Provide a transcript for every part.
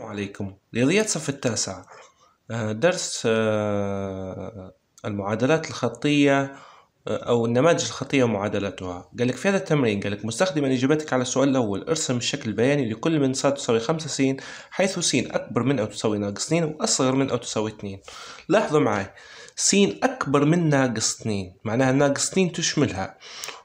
السلام عليكم رياضيات صف التاسع آه، درس آه، المعادلات الخطية آه، أو النماذج الخطية ومعادلاتها قالك في هذا التمرين قالك مستخدما إجابتك على السؤال الأول ارسم الشكل البياني لكل من ص تساوي خمسة س حيث س أكبر من أو تساوي ناقص 2 وأصغر من أو تساوي 2 لاحظوا معي س أكبر من ناقص 2 معناها ناقص 2 تشملها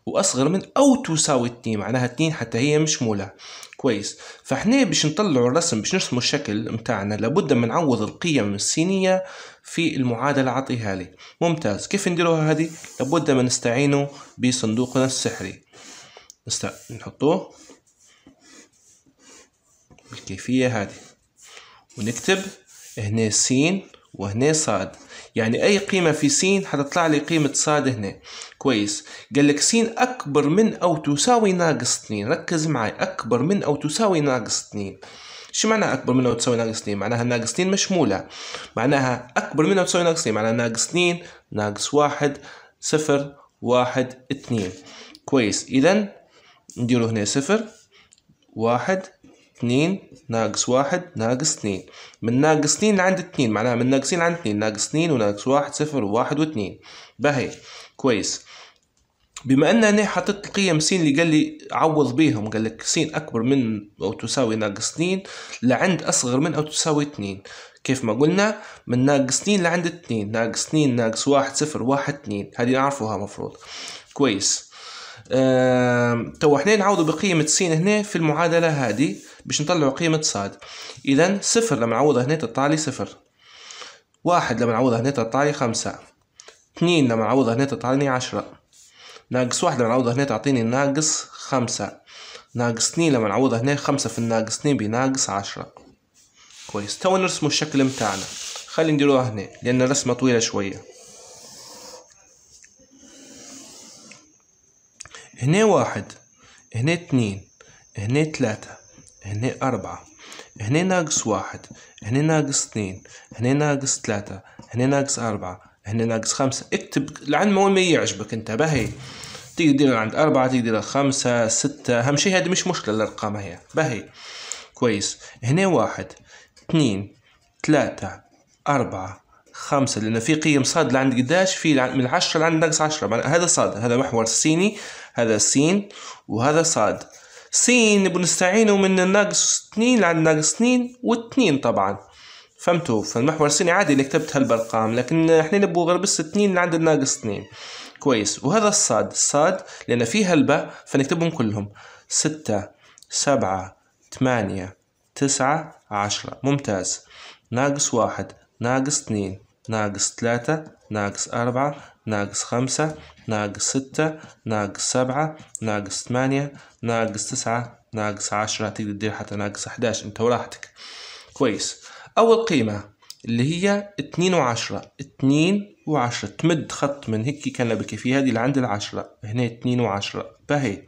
وأصغر من أو تساوي 2 معناها 2 حتى هي مشمولة كويس فاحنا باش نطلعوا الرسم باش نرسموا الشكل متاعنا لابد من نعوض القيم السينيه في المعادلة عطيها لي ممتاز كيف نديروها هذه لابد من نستعينوا بصندوقنا السحري نست... نحطوه بالكيفية هذه ونكتب هنا سين وهنا صاد يعني اي قيمه في س حتطلع لي قيمه ص هنا كويس قال لك س اكبر من او تساوي ناقص 2 ركز معي اكبر من او تساوي ناقص 2 شو معناها اكبر من او تساوي ناقص 2 معناها ناقص 2 مشموله معناها اكبر من او تساوي ناقص 2 معناها ناقص 2 ناقص 1 0 1 2 كويس اذا نديروا هنا 0 1 اثنين ناقص واحد ناقص اثنين من ناقص اثنين لعند اثنين معناها من ناقصين لعند اثنين ناقص اثنين وناقص واحد صفر وواحد واثنين باهي كويس بما ان انا حطيت القيم س اللي قال لي عوض بيهم قال لك س اكبر من او تساوي ناقص 2 لعند اصغر من او تساوي 2 كيف ما قلنا من ناقص 2 لعند 2 ناقص 2 ناقص 1 0 1 2 هذه نعرفوها مفروض كويس تو حنا نعوضوا بقيمة س هنا في المعادلة هذه باش نطلعوا قيمة صاد إذا صفر لما نعوضها هنا تطلع لي صفر واحد لما نعوضها هنا تطلع لي خمسة اثنين لما نعوضها هنا تعطيني عشرة ناقص واحد لما نعوضها هنا تعطيني ناقص خمسة ناقص اثنين لما نعوضها هنا خمسة في الناقص اثنين بناقص عشرة كويس توا نرسمو الشكل متاعنا خلي نديروها هنا لأن الرسمة طويلة شوية هنا واحد هنا اثنين هنا ثلاثة هنا أربعة هنا ناقص واحد هنا ناقص اثنين هنا ناقص ثلاثة هنا ناقص أربعة هنا ناقص خمسة اكتب لعند ما ما يعجبك انت باهي تقدر عند أربعة تقدر خمسة ستة أهم شي هذه مش مشكلة الأرقام هي باهي كويس هنا واحد اثنين ثلاثة أربعة خمسة لأن في قيم صاد لعند قداش في من العشرة لعند ناقص عشرة هذا صاد هذا محور صيني هذا سين وهذا صاد سين بنستعينه نستعينوا من الناقص اثنين على الناقص اثنين واثنين طبعا فهمتوا فالمحور السيني عادي اللي كتبت هالبرقام لكن احنا نبغوا غير بس اثنين عند الناقص اثنين كويس وهذا الصاد الصاد لأن فيه الباء فنكتبهم كلهم ستة سبعة ثمانية تسعة عشرة ممتاز ناقص واحد ناقص اثنين ناقص ثلاثة ناقص أربعة ناقص خمسة ناقص ستة ناقص سبعة ناقص ثمانية ناقص تسعة ناقص عشرة تقدر تدير حتى ناقص 11 انت وراحتك كويس أول قيمة اللي هي اثنين وعشرة اثنين وعشرة تمد خط من هيك كنبك في هذه لعند العشرة هنا اثنين وعشرة بهي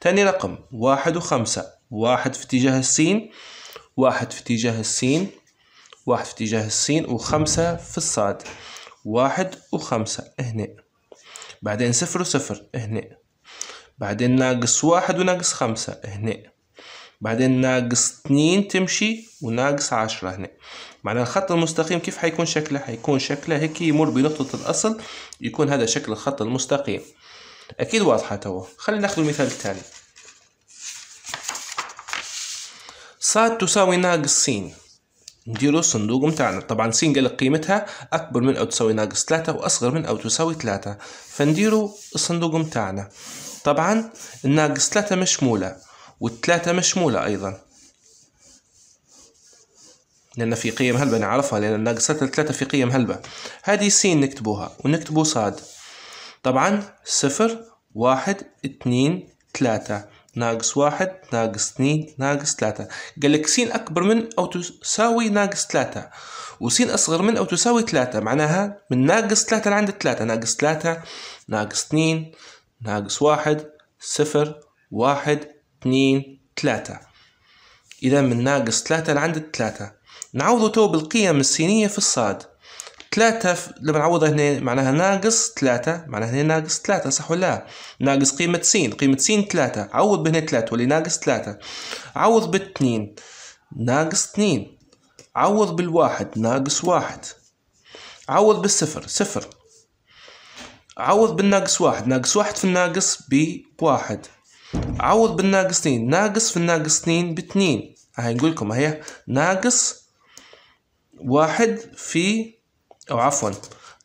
تاني رقم واحد وخمسة واحد في اتجاه السين واحد في اتجاه السين واحد في اتجاه السين وخمسة في الصاد واحد وخمسة هنا بعدين صفر وصفر هنا بعدين ناقص واحد وناقص خمسة هنا بعدين ناقص اثنين تمشي وناقص عشرة هنا معنى الخط المستقيم كيف حيكون شكله حيكون شكله هيك يمر بنقطة الأصل يكون هذا شكل الخط المستقيم أكيد واضحة توا خلينا ناخذ المثال الثاني صاد تساوي ناقص سين نديرو الصندوق متاعنا طبعا سين قالك قيمتها اكبر من او تساوي ناقص ثلاثة واصغر من او تساوي ثلاثة فنديرو الصندوق متاعنا طبعا الناقص ثلاثة مشمولة والثلاثة مشمولة ايضا لان في قيم هلبة نعرفها لان الناقص ثلاثة في قيم هلبة هذه سين نكتبوها ونكتبو صاد طبعا صفر واحد اثنين ثلاثة ناقص واحد ناقص اثنين ناقص ثلاثة قال لك سين أكبر من أو تساوي ناقص ثلاثة وسين أصغر من أو تساوي ثلاثة معناها من ناقص ثلاثة لعند ثلاثة ناقص ثلاثة ناقص اثنين ناقص واحد صفر واحد اثنين ثلاثة إذا من ناقص ثلاثة لعند ثلاثة نعوض تو بالقيم السينية في الصاد ثلاثة لما نعوضها هنا معناها ناقص ثلاثة معناها هنا ناقص ثلاثة صح ولا لا ناقص قيمة س قيمة س ثلاثة عوض بهنا ثلاثة واللي ناقص ثلاثة عوض بالاثنين ناقص اثنين عوض بالواحد ناقص واحد عوض بالصفر صفر عوض بالناقص واحد ناقص واحد في الناقص بواحد عوض بالناقص اثنين ناقص في الناقص اثنين باثنين هاي نقول لكم هي ناقص واحد في أو عفوا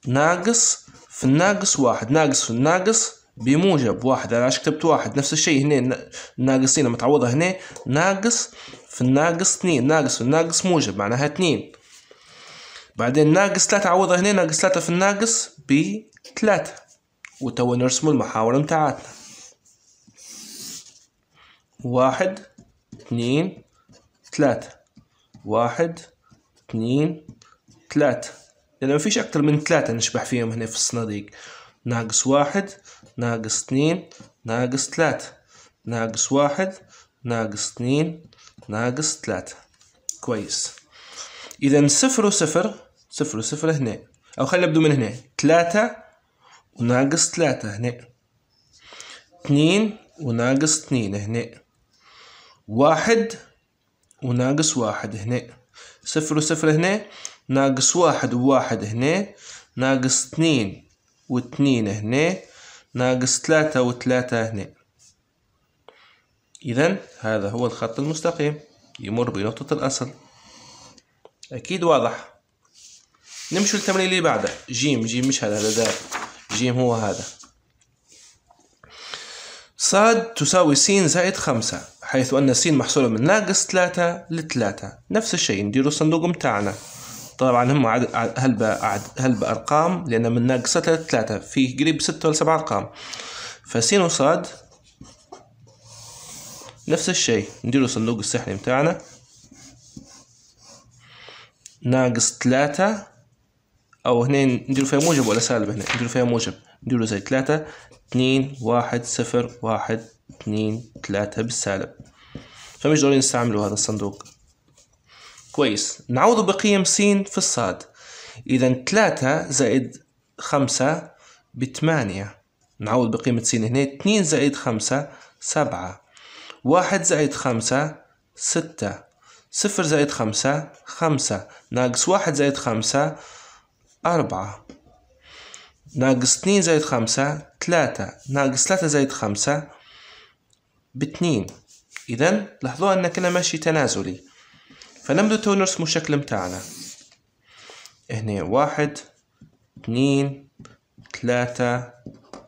ناقص في الناقص واحد ناقص في الناقص بموجب واحد أنا كتبت واحد نفس الشيء هنا ناقصين لما تعوضها هنا ناقص في الناقص اثنين ناقص في الناقص موجب معناها اثنين بعدين ناقص ثلاثة عوضها هنا ناقص ثلاثة في الناقص بثلاثة وتوا نرسم المحاور متاعتنا واحد اثنين ثلاثة واحد اثنين ثلاثة لأنه يعني فيش أكتر من ثلاثة نشبح فيهم هنا في الصناديق ناقص واحد ناقص اثنين ناقص ثلاثة ناقص واحد ناقص اثنين ناقص ثلاثة كويس إذا صفر وصفر صفر وصفر هنا أو خلينا نبدو من هنا ثلاثة وناقص ثلاثة هنا اثنين وناقص اثنين هنا واحد وناقص واحد هنا صفر وصفر هنا ناقص واحد وواحد هنا ناقص اثنين واتنين هنا ناقص تلاتة وتلاتة هنا إذا هذا هو الخط المستقيم يمر بنقطة الأصل أكيد واضح نمشي للتمرين اللي بعده جيم جيم مش هذا هذا جيم هو هذا صاد تساوي س زائد خمسة حيث أن س محصورة من ناقص ثلاثة لثلاثة نفس الشيء نديرو الصندوق متاعنا طبعا هم عد... هلبة عد... هلبة أرقام لأن من ناقصة ثلاثة في فيه قريب ستة ولا سبعة أرقام فسين وصاد نفس الشيء نديرو صندوق السحري متاعنا ناقص ثلاثة أو هنا نديرو فيها موجب ولا سالب هنا نديرو فيها موجب نديرو زي ثلاثة اثنين واحد صفر واحد اثنين ثلاثة بالسالب فمش ضروري نستعملو هذا الصندوق كويس نعوض بقيم س في الصاد إذا ثلاثة زائد خمسة بثمانية نعوض بقيمة س هنا اتنين زائد خمسة سبعة واحد زائد خمسة ستة صفر زائد خمسة خمسة ناقص واحد زائد خمسة أربعة ناقص اتنين زائد خمسة تلاتة ناقص تلاتة زائد خمسة باتنين إذا لاحظوا أن كنا ماشي تنازلي فنبدو تو نرسمو الشكل متاعنا هنا واحد اثنين ثلاثة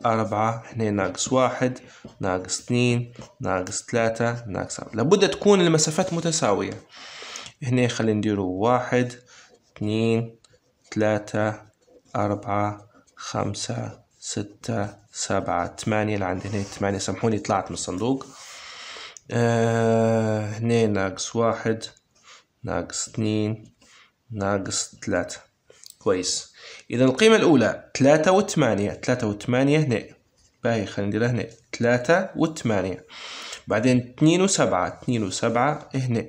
أربعة هنا ناقص واحد ناقص اثنين ناقص ثلاثة ناقص أربعة لابد تكون المسافات متساوية هنا خلينا نديرو واحد اثنين ثلاثة أربعة خمسة ستة سبعة ثمانية لعند هنا ثمانية سامحوني طلعت من الصندوق آه هنا ناقص واحد ناقص اثنين ناقص ثلاثة كويس إذا القيمة الأولى ثلاثة وثمانية ثلاثة وثمانية هنا باهي خلينا نديرها هنا ثلاثة وثمانية بعدين اثنين وسبعة اثنين وسبعة هنا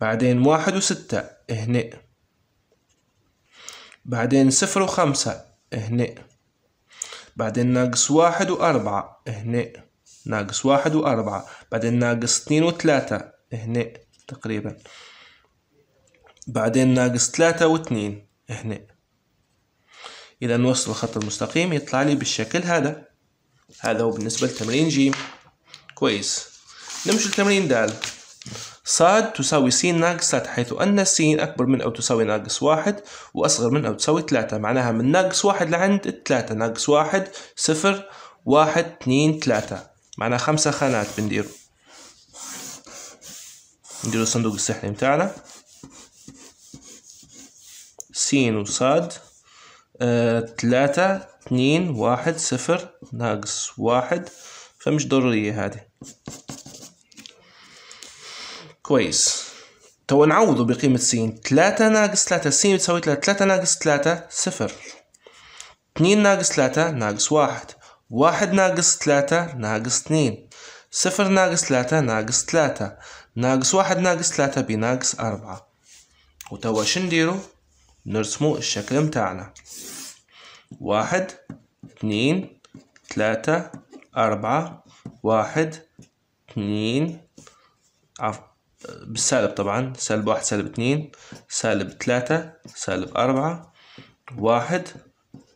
بعدين واحد وستة هنا بعدين صفر وخمسة هنا بعدين ناقص واحد وأربعة هنا ناقص واحد وأربعة بعدين ناقص اثنين وثلاثة هنا تقريبا بعدين ناقص ثلاثة واثنين هنا إذا نوصل الخط المستقيم يطلع لي بالشكل هذا هذا هو بالنسبة لتمرين جيم كويس نمشي لتمرين دال صاد تساوي س ناقص ثلاثة حيث أن س أكبر من أو تساوي ناقص واحد وأصغر من أو تساوي ثلاثة معناها من ناقص واحد لعند ثلاثة ناقص واحد صفر واحد اثنين ثلاثة معناها خمسة خانات بنديرو نديرو الصندوق السحري متاعنا سين وصاد آه، تلاتة اتنين واحد صفر ناقص واحد فمش ضرورية هذه كويس تو نعوضه بقيمة سين تلاتة ناقص تلاتة سين بتساوي تلاتة تلاتة ناقص تلاتة صفر اتنين ناقص تلاتة ناقص واحد واحد ناقص تلاتة ناقص اتنين صفر ناقص تلاتة ناقص تلاتة ناقص واحد ناقص ثلاثة بناقص أربعة وتوا شنديرو نرسمو الشكل متاعنا واحد اثنين ثلاثة أربعة واحد اثنين عف... بالسالب طبعا سالب واحد سالب اثنين سالب ثلاثة سالب أربعة واحد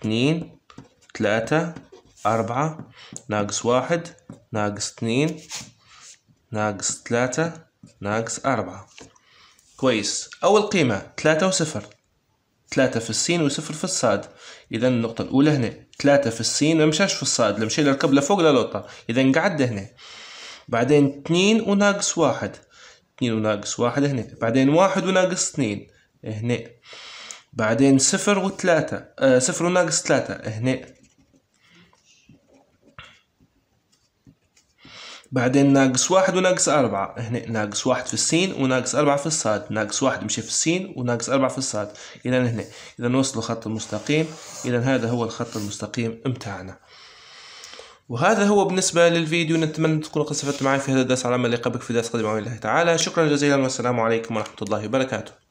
اثنين ثلاثة أربعة ناقص واحد ناقص اثنين ناقص ثلاثة ناقص أربعة كويس أول قيمة ثلاثة وصفر ثلاثة في السين وصفر في الصاد إذا النقطة الأولى هنا ثلاثة في السين ما مشاش في الصاد لا مشى لا فوق لا لوطة إذا قعد هنا بعدين اثنين وناقص واحد اثنين وناقص واحد هنا بعدين واحد وناقص اثنين هنا بعدين صفر وثلاثة آه صفر وناقص ثلاثة هنا بعدين ناقص واحد وناقص أربعة هنا ناقص واحد في السين وناقص أربعة في الصاد ناقص واحد مشي في السين وناقص أربعة في الصاد إذا هنا إذا وصلوا خط المستقيم إذا هذا هو الخط المستقيم امتعنا وهذا هو بالنسبة للفيديو نتمنى تكونوا قد استفدتوا معي في هذا الدرس على ما لقبك في درس قادم الله تعالى شكرا جزيلا والسلام عليكم ورحمة الله وبركاته